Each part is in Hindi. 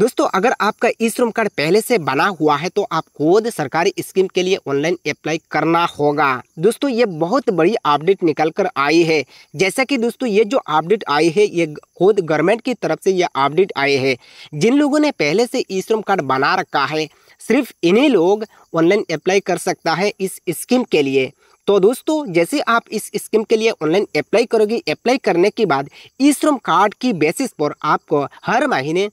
दोस्तों अगर आपका ई श्रम कार्ड पहले से बना हुआ है तो आप खुद सरकारी स्कीम के लिए ऑनलाइन अप्लाई करना होगा दोस्तों ये बहुत बड़ी अपडेट निकल कर आई है जैसा कि दोस्तों ये जो अपडेट आई है ये खुद गवर्नमेंट की तरफ से ये अपडेट आई है जिन लोगों ने पहले से ई श्रम कार्ड बना रखा है सिर्फ इन्हीं लोग ऑनलाइन अप्लाई कर सकता है इस स्कीम के लिए तो दोस्तों जैसे आप इस स्कीम के लिए ऑनलाइन अप्लाई करोगे अप्लाई करने के बाद ई श्रम कार्ड की बेसिस पर आपको हर महीने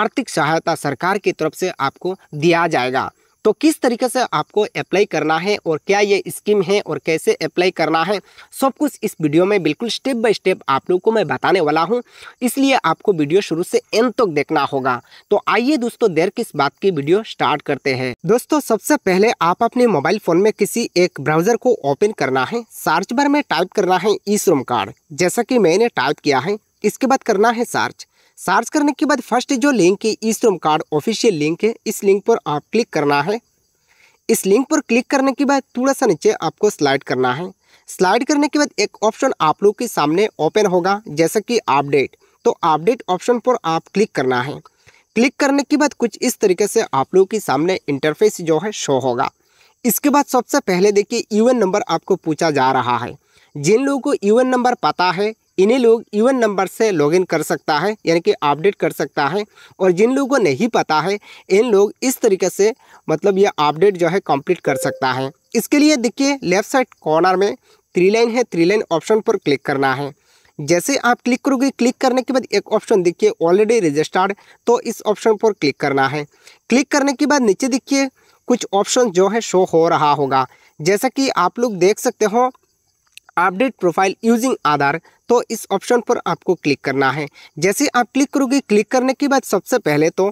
आर्थिक सहायता सरकार की तरफ से आपको दिया जाएगा तो किस तरीके से आपको अप्लाई करना है और क्या ये स्कीम है और कैसे अप्लाई करना है सब कुछ इस वीडियो में बिल्कुल स्टेप बाय स्टेप आप लोगों को मैं बताने वाला हूँ इसलिए आपको वीडियो शुरू से एंड तक देखना होगा तो आइए दोस्तों देर किस बात की वीडियो स्टार्ट करते हैं दोस्तों सबसे पहले आप अपने मोबाइल फोन में किसी एक ब्राउजर को ओपन करना है सर्च बार में टाइप करना है ई श्रम कार्ड जैसा कि मैंने टाइप किया है इसके बाद करना है सर्च सर्च करने के बाद फर्स्ट जो लिंक है ई श्रम कार्ड ऑफिशियल लिंक है इस लिंक पर आप क्लिक करना है इस लिंक पर क्लिक करने के बाद थोड़ा सा नीचे आपको स्लाइड करना है स्लाइड करने के बाद एक ऑप्शन आप लोग के सामने ओपन होगा जैसा कि अपडेट तो अपडेट ऑप्शन पर आप क्लिक करना है क्लिक करने के बाद कुछ इस तरीके से आप लोगों के सामने इंटरफेस जो है शो होगा इसके बाद सबसे पहले देखिए यूएन नंबर आपको पूछा जा रहा है जिन लोगों को यूएन नंबर पता है इन्हीं लोग इवन नंबर से लॉगिन कर सकता है यानी कि अपडेट कर सकता है और जिन लोगों को नहीं पता है इन लोग इस तरीके से मतलब ये अपडेट जो है कंप्लीट कर सकता है इसके लिए देखिए लेफ्ट साइड कॉर्नर में थ्री लाइन है थ्री लाइन ऑप्शन पर क्लिक करना है जैसे आप क्लिक करोगे क्लिक करने के बाद एक ऑप्शन देखिए ऑलरेडी रजिस्टर्ड तो इस ऑप्शन पर क्लिक करना है क्लिक करने के बाद नीचे देखिए कुछ ऑप्शन जो है शो हो रहा होगा जैसा कि आप लोग देख सकते हो अपडेट प्रोफाइल यूजिंग आधार तो इस ऑप्शन पर आपको क्लिक करना है जैसे आप क्लिक करोगे क्लिक करने के बाद सबसे पहले तो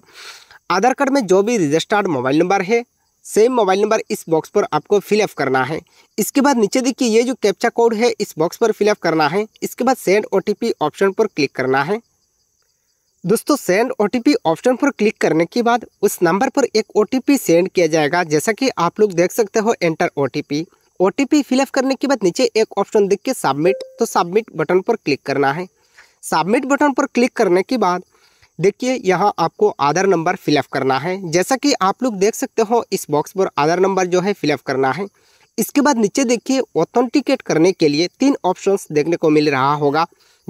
आधार कार्ड में जो भी रजिस्टर्ड मोबाइल नंबर है सेम मोबाइल नंबर इस बॉक्स पर आपको फिलअप करना है इसके बाद नीचे देखिए ये जो कैप्चा कोड है इस बॉक्स पर फिलअप करना है इसके बाद सेंड ओ ऑप्शन पर क्लिक करना है दोस्तों सेंड ओ ऑप्शन पर क्लिक करने के बाद उस नंबर पर एक ओ सेंड किया जाएगा जैसा कि आप लोग देख सकते हो enter O O T P fill up करने के बाद नीचे एक ऑप्शन देख के सबमिट तो सबमिट बटन पर क्लिक करना है सबमिट बटन पर क्लिक करने के बाद देखिए यहाँ आपको आधार नंबर फिलअप करना है जैसा कि आप लोग देख सकते हो इस बॉक्स पर आधार नंबर जो है फिलअप करना है इसके बाद नीचे देखिए ऑथेंटिकेट करने के लिए तीन ऑप्शंस देखने को मिल रहा होगा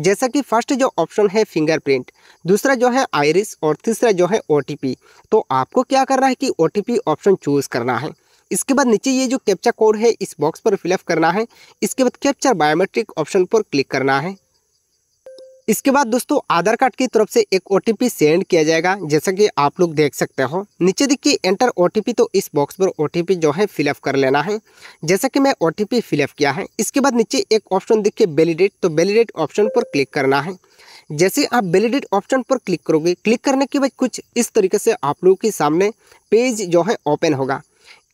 जैसा कि फर्स्ट जो ऑप्शन है फिंगरप्रिंट दूसरा जो है आयरिस और तीसरा जो है ओ तो आपको क्या करना है कि ओ ऑप्शन चूज़ करना है इसके बाद नीचे ये जो कैप्चा कोड है इस बॉक्स पर फिलअप करना है इसके बाद कैप्चर बायोमेट्रिक ऑप्शन पर क्लिक करना है इसके बाद दोस्तों आधार कार्ड की तरफ से एक ओ सेंड किया जाएगा जैसा कि आप लोग देख सकते हो नीचे देखिए एंटर ओ तो इस बॉक्स पर ओ जो है फिलअप कर लेना है जैसा कि मैं ओ टी फिलअप किया है इसके बाद नीचे एक ऑप्शन देखिए वैलिडेट तो वैलिडेट ऑप्शन पर क्लिक करना है जैसे आप वैलिडेट ऑप्शन पर क्लिक करोगे क्लिक करने के बाद कुछ इस तरीके से आप लोगों के सामने पेज जो है ओपन होगा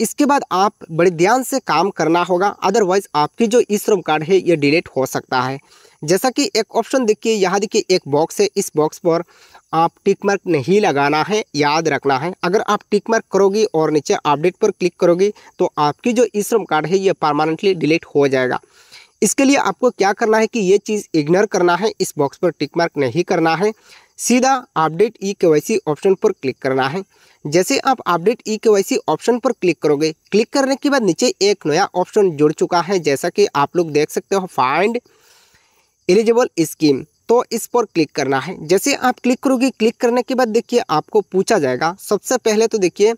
इसके बाद आप बड़े ध्यान से काम करना होगा अदरवाइज आपकी जो ई श्रम कार्ड है ये डिलीट हो सकता है जैसा कि एक ऑप्शन देखिए यहाँ देखिए एक बॉक्स है इस बॉक्स पर आप टिक मार्क नहीं लगाना है याद रखना है अगर आप टिक मार्क करोगे और नीचे अपडेट पर क्लिक करोगे तो आपकी जो ई श्रम कार्ड है ये परमानेंटली डिलीट हो जाएगा इसके लिए आपको क्या करना है कि ये चीज़ इग्नोर करना है इस बॉक्स पर टिक मार्क नहीं करना है सीधा अपडेट ई के ऑप्शन पर क्लिक करना है जैसे आप अपडेट ई के ऑप्शन पर क्लिक करोगे क्लिक करने के बाद नीचे एक नया ऑप्शन जुड़ चुका है जैसा कि आप लोग देख सकते हो फाइंड एलिजिबल स्कीम तो इस पर क्लिक करना है जैसे आप क्लिक करोगे क्लिक करने के बाद देखिए आपको पूछा जाएगा सबसे पहले तो देखिए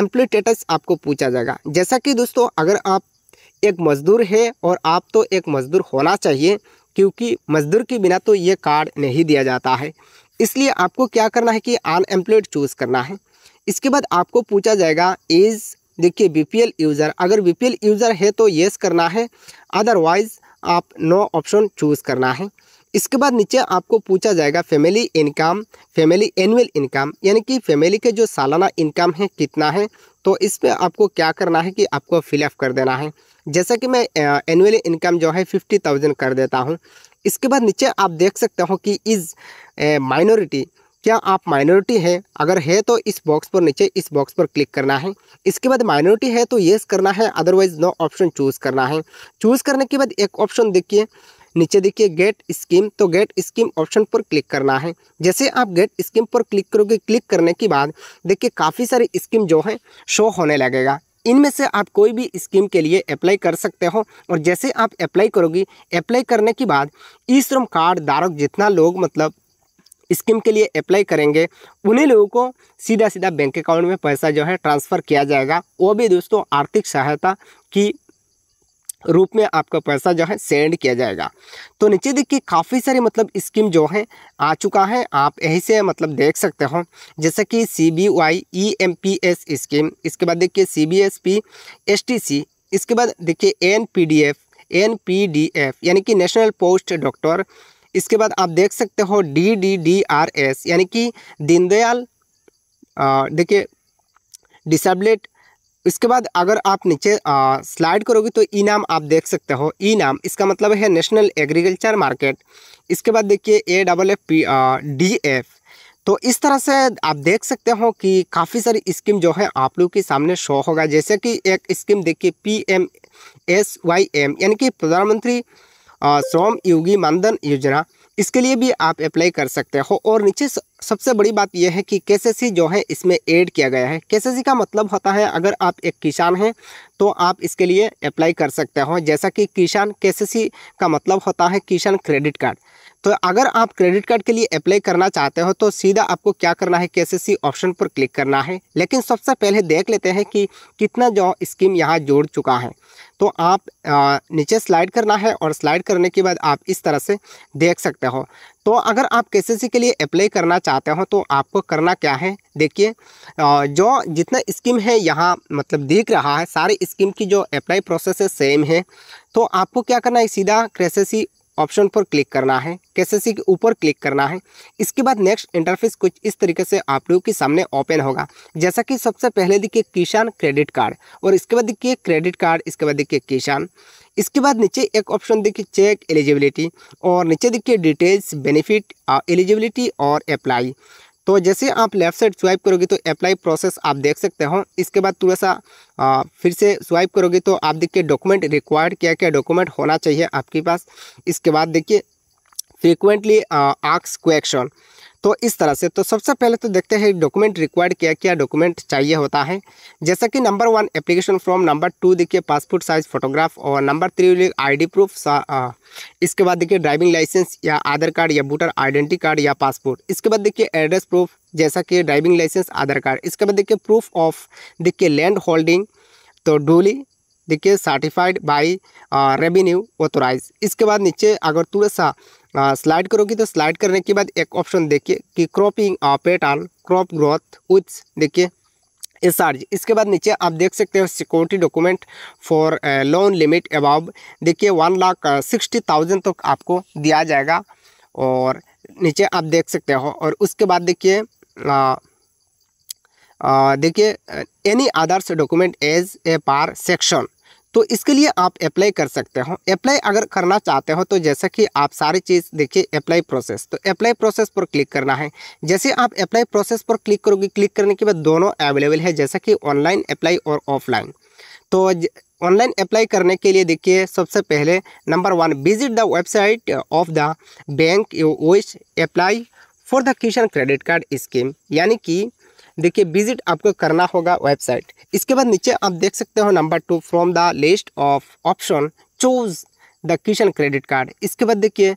एम्प्लॉय स्टेटस आपको पूछा जाएगा जैसा कि दोस्तों अगर आप एक मज़दूर है और आप तो एक मज़दूर होना चाहिए क्योंकि मज़दूर के बिना तो ये कार्ड नहीं दिया जाता है इसलिए आपको क्या करना है कि अनएम्प्लॉयड चूज़ करना है इसके बाद आपको पूछा जाएगा इज़ देखिए बीपीएल यूज़र अगर बीपीएल यूज़र है तो येस करना है अदरवाइज़ आप नो ऑप्शन चूज़ करना है इसके बाद नीचे आपको पूछा जाएगा family income family annual income यानी कि फैमिली के जो सालाना इनकम है कितना है तो इस पर आपको क्या करना है कि आपको फिलअप कर देना है जैसा कि मैं एनुअल इनकम जो है फिफ्टी थाउजेंड कर देता हूँ इसके बाद नीचे आप देख सकते हो कि इज़ माइनॉरिटी क्या आप माइनॉरिटी हैं अगर है तो इस बॉक्स पर नीचे इस बॉक्स पर क्लिक करना है इसके बाद माइनॉरिटी है तो येस करना है अदरवाइज नो ऑप्शन चूज़ करना है चूज़ करने के बाद एक ऑप्शन देखिए नीचे देखिए गेट स्कीम तो गेट स्कीम ऑप्शन पर क्लिक करना है जैसे आप गेट स्कीम पर क्लिक करोगे क्लिक करने के बाद देखिए काफ़ी सारी स्कीम जो है शो होने लगेगा इनमें से आप कोई भी स्कीम के लिए अप्लाई कर सकते हो और जैसे आप अप्लाई करोगी अप्लाई करने के बाद ई श्रम कार्ड धारक जितना लोग मतलब स्कीम के लिए अप्लाई करेंगे उन्हीं लोगों को सीधा सीधा बैंक अकाउंट में पैसा जो है ट्रांसफ़र किया जाएगा वो भी दोस्तों आर्थिक सहायता की रूप में आपका पैसा जो है सेंड किया जाएगा तो नीचे देखिए काफ़ी सारे मतलब स्कीम जो है आ चुका है आप यहीं से मतलब देख सकते हो जैसे कि C B Y E M P S scheme इसके बाद देखिए C B S P S T C इसके बाद देखिए N P D F N P D F यानी कि नेशनल पोस्ट डॉक्टर इसके बाद आप देख सकते हो D D D R S यानी कि दीनदयाल देखिए डिसेबलेट इसके बाद अगर आप नीचे स्लाइड करोगे तो ई e नाम आप देख सकते हो ई e नाम इसका मतलब है नेशनल एग्रीकल्चर मार्केट इसके बाद देखिए A double F P D F तो इस तरह से आप देख सकते हो कि काफ़ी सारी स्कीम जो है आप लोग के सामने शो होगा जैसे कि एक स्कीम देखिए P M S Y M यानी कि प्रधानमंत्री श्रम योगी मानधन योजना इसके लिए भी आप अप्लाई कर सकते हो और नीचे सबसे बड़ी बात यह है कि के जो है इसमें ऐड किया गया है के का मतलब होता है अगर आप एक किसान हैं तो आप इसके लिए अप्लाई कर सकते हो जैसा कि किसान के का मतलब होता है किसान क्रेडिट कार्ड तो अगर आप क्रेडिट कार्ड के लिए अप्लाई करना चाहते हो तो सीधा आपको क्या करना है के ऑप्शन पर क्लिक करना है लेकिन सबसे पहले देख लेते हैं कि कितना जो स्कीम यहाँ जोड़ चुका है तो आप नीचे स्लाइड करना है और स्लाइड करने के बाद आप इस तरह से देख सकते हो तो अगर आप केसेसी के लिए अप्लाई करना चाहते हो तो आपको करना क्या है देखिए जो जितना स्कीम है यहाँ मतलब दिख रहा है सारे स्कीम की जो अप्लाई प्रोसेस है सेम है तो आपको क्या करना है सीधा क्रेसेसी ऑप्शन पर क्लिक करना है केसेसी के ऊपर क्लिक करना है इसके बाद नेक्स्ट इंटरफेस कुछ इस तरीके से आप लोगों के सामने ओपन होगा जैसा कि सबसे पहले देखिए किसान क्रेडिट कार्ड और इसके बाद देखिए क्रेडिट कार्ड इसके बाद देखिए किसान इसके बाद नीचे एक ऑप्शन देखिए चेक एलिजिबिलिटी और नीचे देखिए डिटेल्स बेनिफिट एलिजिबिलिटी और अप्लाई तो जैसे आप लेफ़्ट साइड स्वाइप करोगे तो अप्लाई प्रोसेस आप देख सकते हो इसके बाद थोड़ा सा आ, uh, फिर से स्वाइप करोगे तो आप देखिए डॉक्यूमेंट रिक्वायर्ड क्या क्या डॉक्यूमेंट होना चाहिए आपके पास इसके बाद देखिए फ्रिक्वेंटली आक्स क्वेक्शन तो इस तरह से तो सबसे पहले तो देखते हैं डॉक्यूमेंट रिक्वायर्ड क्या क्या डॉक्यूमेंट चाहिए होता है जैसा कि number one application form number two देखिए पासपोर्ट साइज फोटोग्राफ और number three ID proof ah, इसके बाद देखिए ड्राइविंग लाइसेंस या आधार कार्ड या वोटर आइडेंटी कार्ड या पासपोर्ट इसके बाद देखिए एड्रेस प्रूफ जैसा कि ड्राइविंग लाइसेंस आधार कार्ड इसके बाद देखिए प्रूफ ऑफ देखिए लैंड होल्डिंग तो डूली देखिए सर्टिफाइड बाई रेवेन्यू ऑथोराइज इसके बाद नीचे अगर थोड़ा सा स्लाइड करोगी तो स्लाइड करने के बाद एक ऑप्शन देखिए कि क्रॉपिंग पैटर्न क्रॉप ग्रोथ उच्च देखिए एस इसके बाद नीचे आप देख सकते हो security document for loan limit about देखिए वन लाख सिक्सटी थाउजेंड तक आपको दिया जाएगा और नीचे आप देख सकते हो और उसके बाद देखिए देखिए any others document as a per section तो इसके लिए आप अप्लाई कर सकते हो अप्लाई अगर करना चाहते हो तो जैसा कि आप सारी चीज़ देखिए अप्लाई प्रोसेस तो अप्लाई प्रोसेस पर क्लिक करना है जैसे आप अप्लाई प्रोसेस पर क्लिक करोगे क्लिक करने के बाद दोनों अवेलेबल है जैसा कि ऑनलाइन अप्लाई और ऑफलाइन तो ऑनलाइन अप्लाई करने के लिए देखिए सबसे पहले number one visit the website of the bank you wish apply for the Kisan credit card scheme यानी कि देखिए विजिट आपको करना होगा वेबसाइट इसके बाद नीचे आप देख सकते हो number two from the list of option choose the Kisan credit card इसके बाद देखिए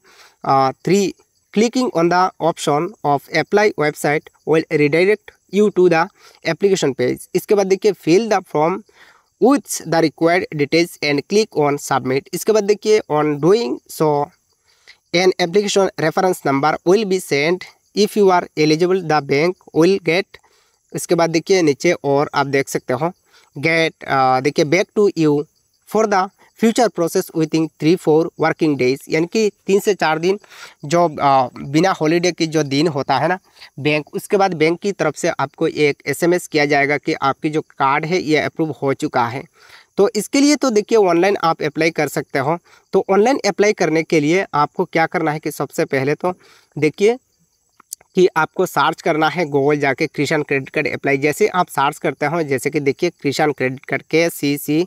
three clicking on the option of apply website will redirect you to the application page इसके बाद देखिए fill the form with the required details and click on submit इसके बाद देखिए on doing so an application reference number will be send if you are eligible the bank will get इसके बाद देखिए नीचे और आप देख सकते हो गेट देखिए back to you for the future process within three four working days यानी कि तीन से चार दिन जो आ, बिना हॉलीडे के जो दिन होता है ना बैंक उसके बाद बैंक की तरफ से आपको एक एसएमएस किया जाएगा कि आपकी जो कार्ड है ये अप्रूव हो चुका है तो इसके लिए तो देखिए ऑनलाइन आप अप्लाई कर सकते हो तो ऑनलाइन अप्लाई करने के लिए आपको क्या करना है कि सबसे पहले तो देखिए कि आपको सर्च करना है गूगल जाके किसान क्रेडिट कार्ड अप्लाई जैसे आप सर्च करते हो जैसे कि देखिए किसान credit card K C C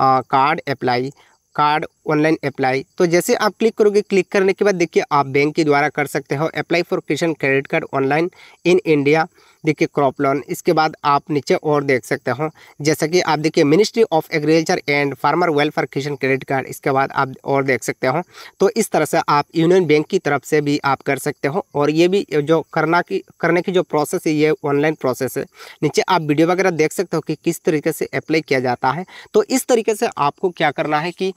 card apply card online apply तो जैसे आप क्लिक करोगे क्लिक करने के बाद देखिए आप बैंक के द्वारा कर सकते हो apply for Kisan credit card online in India देखिए क्रॉप लोन इसके बाद आप नीचे और देख सकते हो जैसा कि आप देखिए ministry of agriculture and farmer welfare Kisan credit card इसके बाद आप और देख सकते हो तो इस तरह से आप यूनियन बैंक की तरफ से भी आप कर सकते हो और ये भी जो करना की करने की जो प्रोसेस है ये ऑनलाइन प्रोसेस है नीचे आप वीडियो वगैरह देख सकते हो कि किस तरीके से अप्लाई किया जाता है तो इस तरीके से आपको क्या करना है कि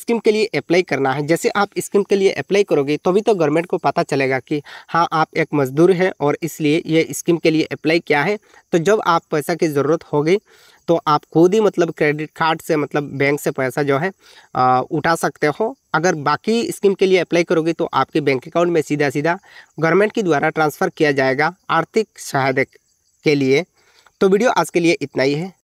स्कीम के लिए अप्लाई करना है जैसे आप स्कीम के लिए अप्लाई करोगे तभी तो गवर्नमेंट को पता चलेगा कि हाँ आप एक मजदूर हैं और इसलिए ये स्कीम के लिए अप्लाई किया है तो जब आप पैसा की ज़रूरत होगी तो आप खुद ही मतलब क्रेडिट कार्ड से मतलब बैंक से पैसा जो है आ, उठा सकते हो अगर बाकी स्कीम के लिए अप्लाई करोगे तो आपके बैंक अकाउंट में सीधा सीधा गवर्नमेंट के द्वारा ट्रांसफ़र किया जाएगा आर्थिक सहायता के लिए तो वीडियो आज के लिए इतना ही है